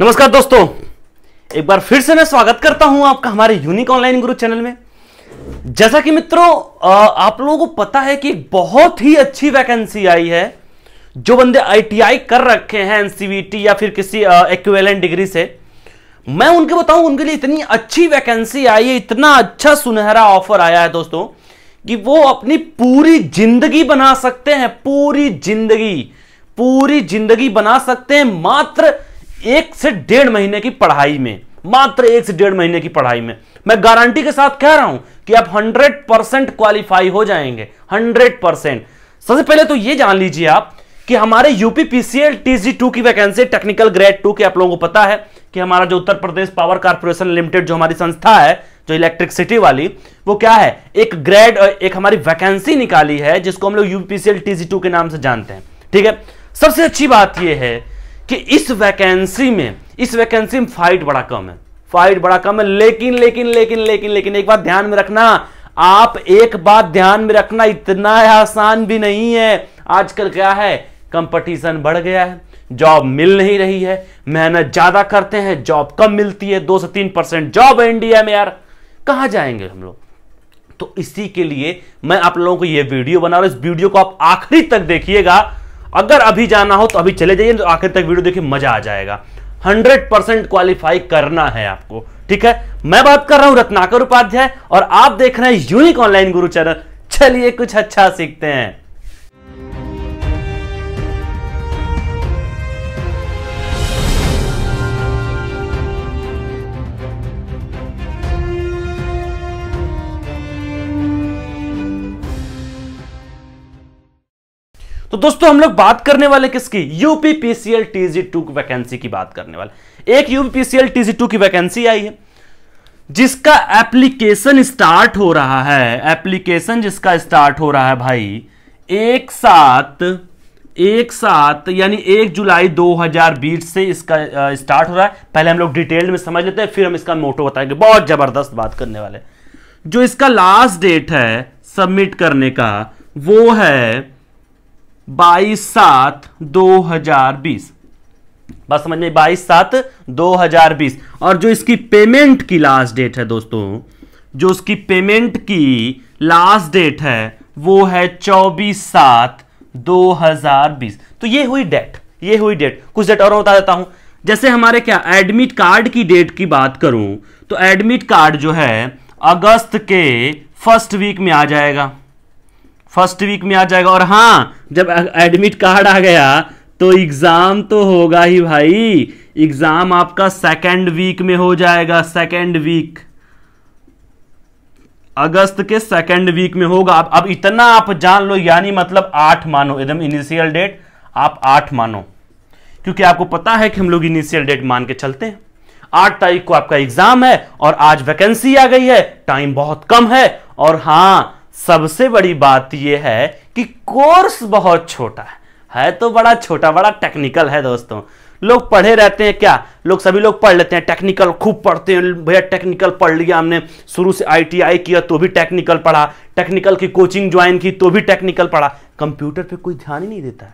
नमस्कार दोस्तों एक बार फिर से मैं स्वागत करता हूं आपका हमारे यूनिक ऑनलाइन गुरु चैनल में जैसा कि मित्रों आप लोगों को पता है कि बहुत ही अच्छी वैकेंसी आई है जो बंदे आईटीआई कर रखे हैं एनसीवीटी e या फिर किसी एक्वेलेंट डिग्री से मैं उनके बताऊं उनके लिए इतनी अच्छी वैकेंसी आई है इतना अच्छा सुनहरा ऑफर आया है दोस्तों कि वो अपनी पूरी जिंदगी बना सकते हैं पूरी जिंदगी पूरी जिंदगी बना सकते हैं मात्र एक से डेढ़ महीने की पढ़ाई में मात्र एक से डेढ़ महीने की पढ़ाई में मैं गारंटी के साथ कह रहा हूं कि आप 100 परसेंट क्वालिफाई हो जाएंगे 100 परसेंट सबसे पहले तो ये जान लीजिए आप कि हमारे यूपी पीसीएल टीजी टू की वैकेंसी टेक्निकल ग्रेड टू की आप लोगों को पता है कि हमारा जो Uttar Pradesh power corporation limited जो हमारी संस्था है जो इलेक्ट्रिसिटी वाली वो क्या है एक ग्रेड एक हमारी वैकेंसी निकाली है जिसको हम लोग यूपीसीएल टीजी टू के नाम से जानते हैं ठीक है सबसे अच्छी बात यह है कि इस वैकेंसी में इस वैकेंसी में फाइट बड़ा कम है फाइट बड़ा कम है लेकिन लेकिन लेकिन लेकिन लेकिन एक बात ध्यान में रखना आप एक बात ध्यान में रखना इतना आसान भी नहीं है आजकल क्या है कंपटीशन बढ़ गया है जॉब मिल नहीं रही है मेहनत ज्यादा करते हैं जॉब कम मिलती है दो से तीन परसेंट जॉब है इंडिया में यार कहा जाएंगे हम लोग तो इसी के लिए मैं आप लोगों को यह वीडियो बना रहा हूं इस वीडियो को आप आखिरी तक देखिएगा अगर अभी जाना हो तो अभी चले जाइए तो आखिर तक वीडियो देखिए मजा आ जाएगा हंड्रेड परसेंट क्वालिफाई करना है आपको ठीक है मैं बात कर रहा हूं रत्नाकर उपाध्याय और आप देख रहे हैं यूनिक ऑनलाइन गुरु चैनल चलिए कुछ अच्छा सीखते हैं तो दोस्तों हम लोग बात करने वाले किसकी यूपीपीसीएल टीजी टू की वैकेंसी की बात करने वाले एक यूपीपीसीएल टीजी टू की वैकेंसी आई है जिसका एप्लीकेशन स्टार्ट हो रहा है एप्लीकेशन जिसका स्टार्ट हो रहा है भाई एक साथ एक साथ यानी एक जुलाई 2020 से इसका स्टार्ट हो रहा है पहले हम लोग डिटेल में समझ लेते हैं फिर हम इसका मोटो बताएंगे बहुत जबरदस्त बात करने वाले जो इसका लास्ट डेट है सबमिट करने का वो है बाईस सात दो हजार बीस बस समझ में बाईस सात दो हजार बीस और जो इसकी पेमेंट की लास्ट डेट है दोस्तों जो उसकी पेमेंट की लास्ट डेट है वो है चौबीस सात दो हजार बीस तो ये हुई डेट ये हुई डेट कुछ डेट और बता देता हूं जैसे हमारे क्या एडमिट कार्ड की डेट की बात करूं तो एडमिट कार्ड जो है अगस्त के फर्स्ट वीक में आ जाएगा फर्स्ट वीक में आ जाएगा और हाँ जब एडमिट कार्ड आ गया तो एग्जाम तो होगा ही भाई एग्जाम आपका सेकेंड वीक में हो जाएगा सेकेंड वीक अगस्त के सेकेंड वीक में होगा अब अब इतना आप जान लो यानी मतलब आठ मानो एकदम इनिशियल डेट आप आठ मानो क्योंकि आपको पता है कि हम लोग इनिशियल डेट मान के चलते हैं आठ तारीख को आपका एग्जाम है और आज वैकेंसी आ गई है टाइम बहुत कम है और हां सबसे बड़ी बात यह है कि कोर्स बहुत छोटा है है तो बड़ा छोटा बड़ा टेक्निकल है दोस्तों लोग पढ़े रहते हैं क्या लोग सभी लोग पढ़ लेते हैं टेक्निकल खूब पढ़ते हैं भैया टेक्निकल पढ़ लिया हमने शुरू से आईटीआई किया तो भी टेक्निकल पढ़ा टेक्निकल की कोचिंग ज्वाइन की तो भी टेक्निकल पढ़ा कंप्यूटर पे कोई ध्यान ही नहीं देता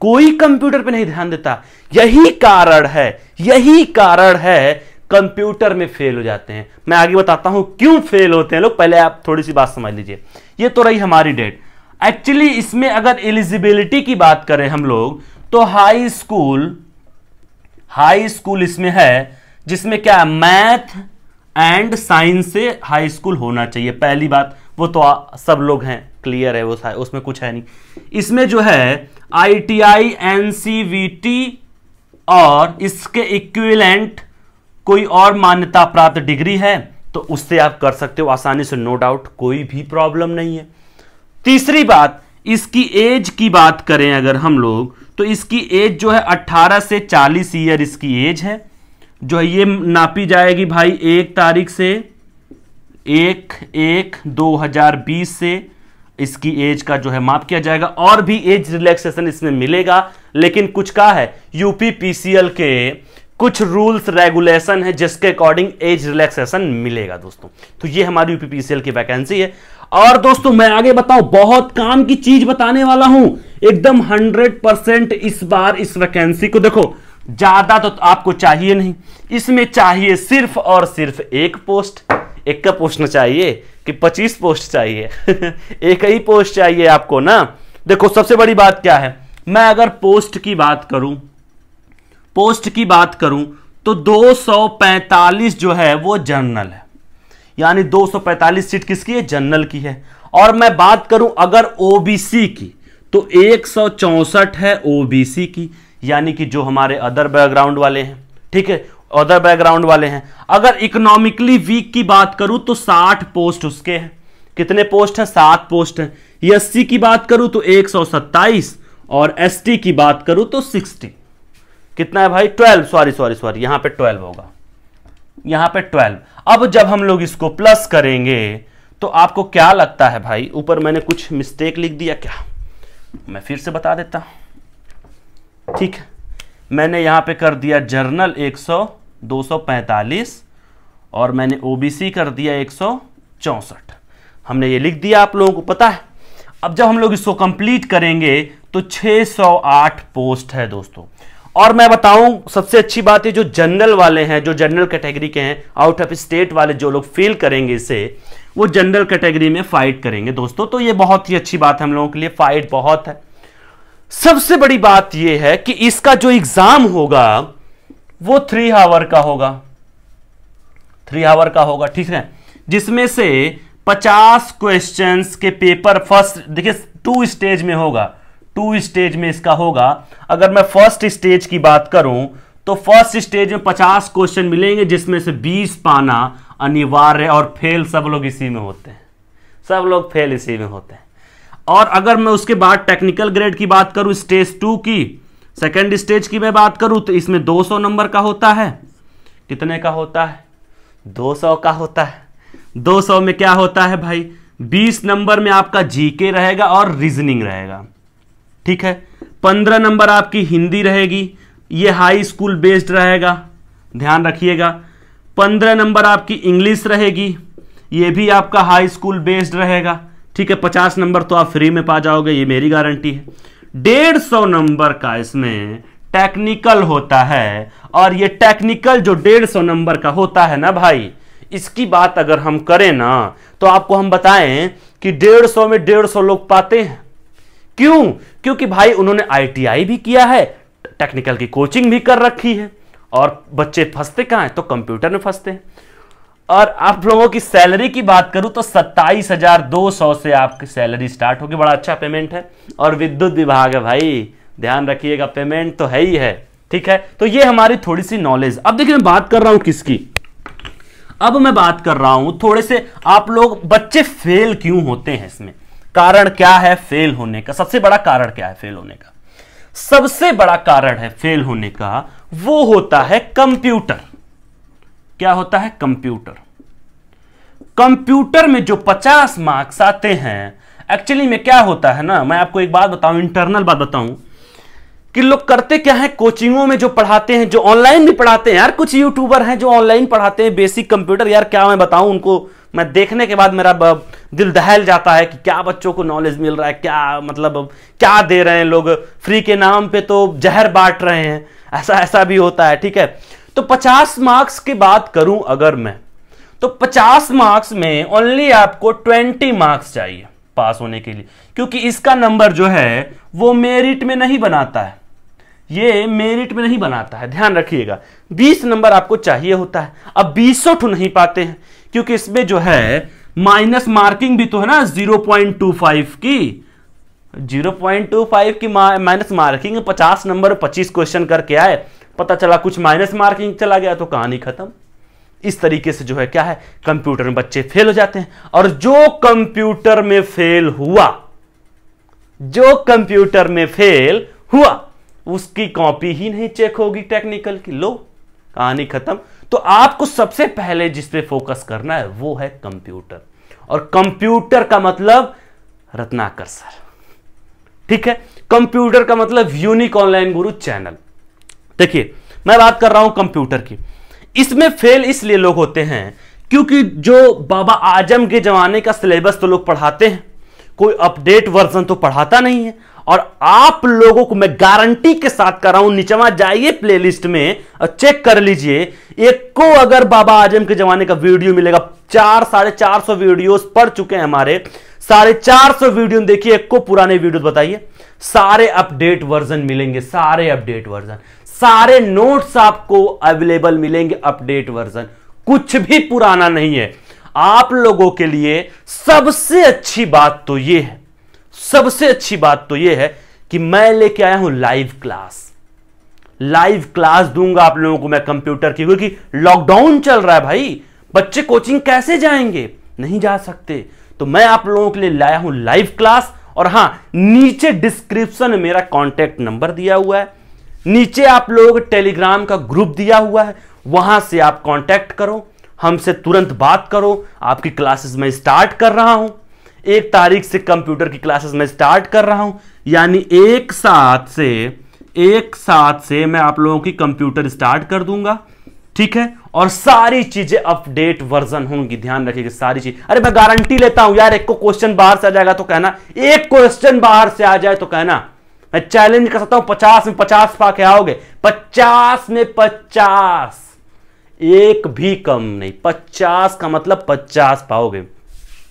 कोई कंप्यूटर पे नहीं ध्यान देता यही कारण है यही कारण है कंप्यूटर में फेल हो जाते हैं मैं आगे बताता हूं क्यों फेल होते हैं लोग पहले आप थोड़ी सी बात समझ लीजिए ये तो रही हमारी डेट एक्चुअली इसमें अगर एलिजिबिलिटी की बात करें हम लोग तो हाई स्कूल हाई स्कूल इसमें है जिसमें क्या है मैथ एंड साइंस से हाई स्कूल होना चाहिए पहली बात वो तो आ, सब लोग हैं क्लियर है वो उसमें कुछ है नहीं इसमें जो है I I T N C V T और इसके इक्विलेंट कोई और मान्यता प्राप्त डिग्री है तो उससे आप कर सकते हो आसानी से नो डाउट कोई भी प्रॉब्लम नहीं है तीसरी बात इसकी एज की बात करें अगर हम लोग तो इसकी एज जो है 18 से 40 ईयर इसकी एज है जो है ये नापी जाएगी भाई एक तारीख से एक एक 2020 से इसकी एज का जो है माप किया जाएगा और भी एज रिलैक्सेशन इसमें मिलेगा लेकिन कुछ का है यूपी पीसीएल के कुछ रूल्स रेगुलेशन है जिसके अकॉर्डिंग एज रिलैक्सेशन मिलेगा दोस्तों तो ये हमारी यूपीपीसीएल की वैकेंसी है और दोस्तों मैं आगे बताऊं बहुत काम की चीज बताने वाला हूं एकदम हंड्रेड परसेंट इस बार इस वैकेंसी को देखो ज्यादा तो आपको चाहिए नहीं इसमें चाहिए सिर्फ और सिर्फ एक पोस्ट एक का पोस्ट ना चाहिए कि पच्चीस पोस्ट चाहिए एक ही पोस्ट चाहिए आपको ना देखो सबसे बड़ी बात क्या है मैं अगर पोस्ट की बात करूं पोस्ट की बात करूं तो 245 जो है वो जनरल है यानी 245 सीट किसकी है जनरल की है और मैं बात करूं अगर ओबीसी की तो एक है ओबीसी की यानी कि जो हमारे अदर बैकग्राउंड वाले हैं ठीक है अदर बैकग्राउंड वाले हैं अगर इकोनॉमिकली वीक की बात करूं तो 60 पोस्ट उसके हैं कितने पोस्ट हैं सात पोस्ट हैं एस e की बात करूं तो एक और एस की बात करूं तो सिक्सटी कितना है भाई ट्वेल्व सॉरी सॉरी सॉरी यहां पे ट्वेल्व होगा यहां पे ट्वेल्व अब जब हम लोग इसको प्लस करेंगे तो आपको क्या लगता है भाई ऊपर मैंने कुछ मिस्टेक लिख दिया क्या मैं फिर से बता देता हूं ठीक है मैंने यहां पे कर दिया जर्नल 100 245 और मैंने ओबीसी कर दिया एक हमने ये लिख दिया आप लोगों को पता है अब जब हम लोग इसको कंप्लीट करेंगे तो 608 पोस्ट है दोस्तों और मैं बताऊं सबसे अच्छी बात है जो जनरल वाले हैं जो जनरल कैटेगरी के हैं आउट ऑफ स्टेट वाले जो लोग फेल करेंगे इसे वो जनरल कैटेगरी में फाइट करेंगे दोस्तों तो ये बहुत ही अच्छी बात हम लोगों के लिए फाइट बहुत है सबसे बड़ी बात यह है कि इसका जो एग्जाम होगा वो थ्री आवर का होगा थ्री आवर का होगा ठीक है जिसमें से पचास क्वेश्चन के पेपर फर्स्ट देखिए टू स्टेज में होगा टू स्टेज में इसका होगा अगर मैं फर्स्ट स्टेज की बात करूं तो फर्स्ट स्टेज में 50 क्वेश्चन मिलेंगे जिसमें से 20 पाना अनिवार्य और फेल सब लोग इसी में होते हैं सब लोग फेल इसी में होते हैं और अगर मैं उसके बाद टेक्निकल ग्रेड की बात करूं स्टेज टू की सेकेंड स्टेज की मैं बात करूं तो इसमें 200 नंबर का होता है कितने का होता है 200 का होता है 200 में क्या होता है भाई 20 नंबर में आपका जीके रहेगा और रीजनिंग रहेगा ठीक है पंद्रह नंबर आपकी हिंदी रहेगी ये हाई स्कूल बेस्ड रहेगा ध्यान रखिएगा पंद्रह नंबर आपकी इंग्लिश रहेगी ये भी आपका हाई स्कूल बेस्ड रहेगा ठीक है पचास नंबर तो आप फ्री में पा जाओगे ये मेरी गारंटी है डेढ़ सौ नंबर का इसमें टेक्निकल होता है और ये टेक्निकल जो डेढ़ सौ नंबर का होता है ना भाई इसकी बात अगर हम करें ना तो आपको हम बताएं कि डेढ़ सौ में डेढ़ सौ लोग पाते हैं क्यों क्योंकि भाई उन्होंने आईटीआई भी किया है टेक्निकल की कोचिंग भी कर रखी है और बच्चे फंसते कहाँ हैं तो कंप्यूटर में फंसते हैं और आप लोगों की सैलरी की बात करूं तो सत्ताईस हजार दो सौ से आपकी सैलरी स्टार्ट होगी बड़ा अच्छा पेमेंट है और विद्युत विभाग है भाई ध्यान रखिएगा पेमेंट तो है ही है ठीक है तो ये हमारी थोड़ी सी नॉलेज अब देखिए मैं बात कर रहा हूं किसकी अब मैं बात कर रहा हूं थोड़े से आप लोग बच्चे फेल क्यों होते हैं इसमें कारण क्या है फेल होने का सबसे बड़ा कारण क्या है फेल होने का सबसे बड़ा कारण है फेल होने का वो होता है कंप्यूटर क्या होता है कंप्यूटर कंप्यूटर में जो 50 मार्क्स आते हैं एक्चुअली में क्या होता है ना मैं आपको एक बात बताऊं इंटरनल बात बताऊं कि लोग करते क्या है कोचिंगों में जो पढ़ाते हैं जो ऑनलाइन भी पढ़ाते हैं यार कुछ यूट्यूबर हैं जो ऑनलाइन पढ़ाते हैं बेसिक कंप्यूटर यार क्या मैं बताऊं उनको मैं देखने के बाद मेरा दिल दहल जाता है कि क्या बच्चों को नॉलेज मिल रहा है क्या मतलब क्या दे रहे हैं लोग फ्री के नाम पे तो जहर बांट रहे हैं ऐसा ऐसा भी होता है ठीक है तो 50 मार्क्स की बात करूं अगर मैं तो 50 मार्क्स में ओनली आपको 20 मार्क्स चाहिए पास होने के लिए क्योंकि इसका नंबर जो है वो मेरिट में नहीं बनाता है ये मेरिट में नहीं बनाता है ध्यान रखिएगा 20 नंबर आपको चाहिए होता है अब बीसों ठू नहीं पाते हैं क्योंकि इसमें जो है माइनस मार्किंग भी तो है ना 0.25 की 0.25 की माइनस मार्किंग 50 नंबर 25 क्वेश्चन करके आए पता चला कुछ माइनस मार्किंग चला गया तो कहानी खत्म इस तरीके से जो है क्या है कंप्यूटर में बच्चे फेल हो जाते हैं और जो कंप्यूटर में फेल हुआ जो कंप्यूटर में फेल हुआ उसकी कॉपी ही नहीं चेक होगी टेक्निकल की लो कहानी खत्म तो आपको सबसे पहले जिस पे फोकस करना है वो है कंप्यूटर और कंप्यूटर का मतलब रत्नाकर सर ठीक है कंप्यूटर का मतलब यूनिक ऑनलाइन गुरु चैनल देखिए मैं बात कर रहा हूं कंप्यूटर की इसमें फेल इसलिए लोग होते हैं क्योंकि जो बाबा आजम के जमाने का सिलेबस तो लोग पढ़ाते हैं कोई अपडेट वर्जन तो पढ़ाता नहीं है और आप लोगों को मैं गारंटी के साथ कर रहा हूं नीचवा जाइए प्लेलिस्ट में और चेक कर लीजिए एक को अगर बाबा आजम के जमाने का वीडियो मिलेगा चार साढ़े चार सौ वीडियो पढ़ चुके हैं हमारे साढ़े चार सौ वीडियो देखिए एक को पुराने वीडियो बताइए सारे अपडेट वर्जन मिलेंगे सारे अपडेट वर्जन सारे नोट्स आपको अवेलेबल मिलेंगे अपडेट वर्जन कुछ भी पुराना नहीं है आप लोगों के लिए सबसे अच्छी बात तो यह है सबसे अच्छी बात तो यह है कि मैं लेके आया हूं लाइव क्लास लाइव क्लास दूंगा आप लोगों को मैं कंप्यूटर की क्योंकि लॉकडाउन चल रहा है भाई बच्चे कोचिंग कैसे जाएंगे नहीं जा सकते तो मैं आप लोगों के लिए लाया हूं लाइव क्लास और हां नीचे डिस्क्रिप्शन में मेरा कॉन्टेक्ट नंबर दिया हुआ है नीचे आप लोगों को टेलीग्राम का ग्रुप दिया हुआ है वहां से आप कॉन्टेक्ट करो हमसे तुरंत बात करो आपकी क्लासेस में स्टार्ट कर रहा हूं एक तारीख से कंप्यूटर की क्लासेस मैं स्टार्ट कर रहा हूं यानी एक साथ से एक साथ से मैं आप लोगों की कंप्यूटर स्टार्ट कर दूंगा ठीक है और सारी चीजें अपडेट वर्जन होंगी ध्यान रखिएगा सारी चीज अरे मैं गारंटी लेता हूं यार एक को क्वेश्चन बाहर से आ जाएगा तो कहना एक क्वेश्चन बाहर से आ जाए तो कहना मैं चैलेंज कर सकता हूं पचास में पचास पा के आओगे पचास में पचास एक भी कम नहीं पचास का मतलब पचास पाओगे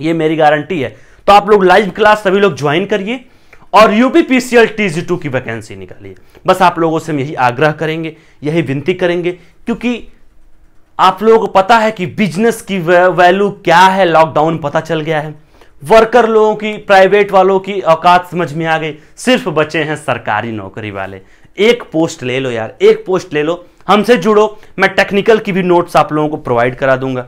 ये मेरी गारंटी है तो आप लोग लाइव क्लास सभी लोग ज्वाइन करिए और यूपीपीसीएल टीजी टू की वैकेंसी निकालिए बस आप लोगों से हम यही आग्रह करेंगे यही विनती करेंगे क्योंकि आप लोगों को पता है कि बिजनेस की वैल्यू क्या है लॉकडाउन पता चल गया है वर्कर लोगों की प्राइवेट वालों की औकात समझ में आ गई सिर्फ बचे हैं सरकारी नौकरी वाले एक पोस्ट ले लो यार एक पोस्ट ले लो हमसे जुड़ो मैं टेक्निकल की भी नोट्स आप लोगों को प्रोवाइड करा दूंगा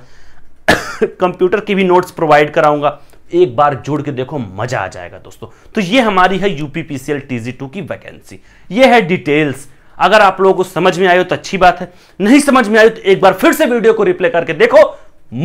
कंप्यूटर की भी नोट्स प्रोवाइड कराऊंगा एक बार जुड़ के देखो मजा आ जाएगा दोस्तों तो ये हमारी है यूपीपीसीएल टीजी टू की वैकेंसी ये है डिटेल्स अगर आप लोगों को समझ में आए हो तो अच्छी बात है नहीं समझ में आए तो एक बार फिर से वीडियो को रिप्ले करके देखो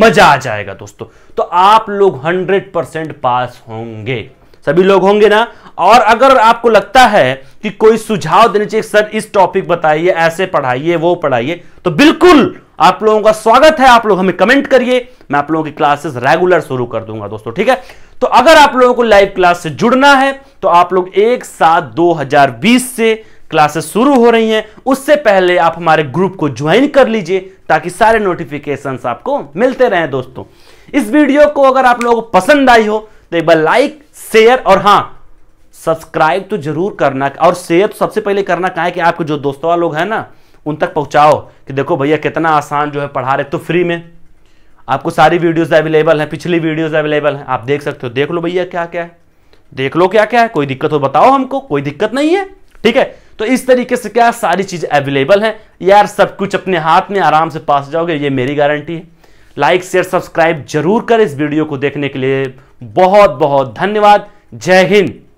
मजा आ जाएगा दोस्तों तो आप लोग 100% पास होंगे सभी लोग होंगे ना और अगर आपको लगता है कि कोई सुझाव देने चाहिए सर इस टॉपिक बताइए ऐसे पढ़ाइए वो पढ़ाइए तो बिल्कुल आप लोगों का स्वागत है आप लोग हमें कमेंट करिए मैं आप लोगों की क्लासेस रेगुलर शुरू कर दूंगा दोस्तों ठीक है तो अगर आप लोगों को लाइव क्लास से जुड़ना है तो आप लोग एक सात 2020 से क्लासेस शुरू हो रही हैं उससे पहले आप हमारे ग्रुप को ज्वाइन कर लीजिए ताकि सारे नोटिफिकेशन आपको मिलते रहे दोस्तों इस वीडियो को अगर आप लोगों को पसंद आई हो तो एक बार लाइक शेयर और हाँ सब्सक्राइब तो जरूर करना और शेयर तो सबसे पहले करना कहा है कि आपके जो दोस्तों लोग हैं ना उन तक पहुंचाओ कि देखो भैया कितना आसान जो है पढ़ा रहे तो फ्री में आपको सारी वीडियोस अवेलेबल हैं पिछली वीडियोस अवेलेबल हैं आप देख सकते हो देख लो भैया क्या क्या है देख लो क्या क्या है कोई दिक्कत हो बताओ हमको कोई दिक्कत नहीं है ठीक है तो इस तरीके से क्या सारी चीज़ अवेलेबल है यार सब कुछ अपने हाथ में आराम से पास जाओगे ये मेरी गारंटी है लाइक शेयर सब्सक्राइब जरूर करें इस वीडियो को देखने के लिए बहुत बहुत धन्यवाद जय हिंद